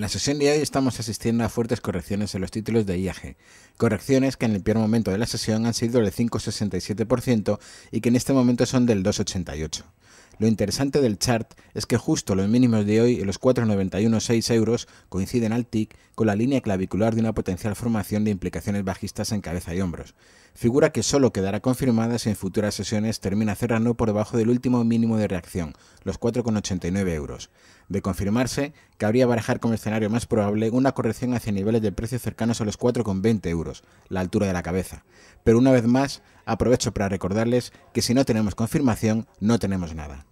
En la sesión de hoy estamos asistiendo a fuertes correcciones en los títulos de IAG, correcciones que en el peor momento de la sesión han sido del 5,67% y que en este momento son del 2,88%. Lo interesante del chart es que justo los mínimos de hoy, en los 4,91,6 euros, coinciden al TIC con la línea clavicular de una potencial formación de implicaciones bajistas en cabeza y hombros. Figura que solo quedará confirmada si en futuras sesiones termina cerrando por debajo del último mínimo de reacción, los 4,89 euros. De confirmarse, cabría barajar como escenario más probable una corrección hacia niveles de precio cercanos a los 4,20 euros, la altura de la cabeza. Pero una vez más, aprovecho para recordarles que si no tenemos confirmación, no tenemos nada.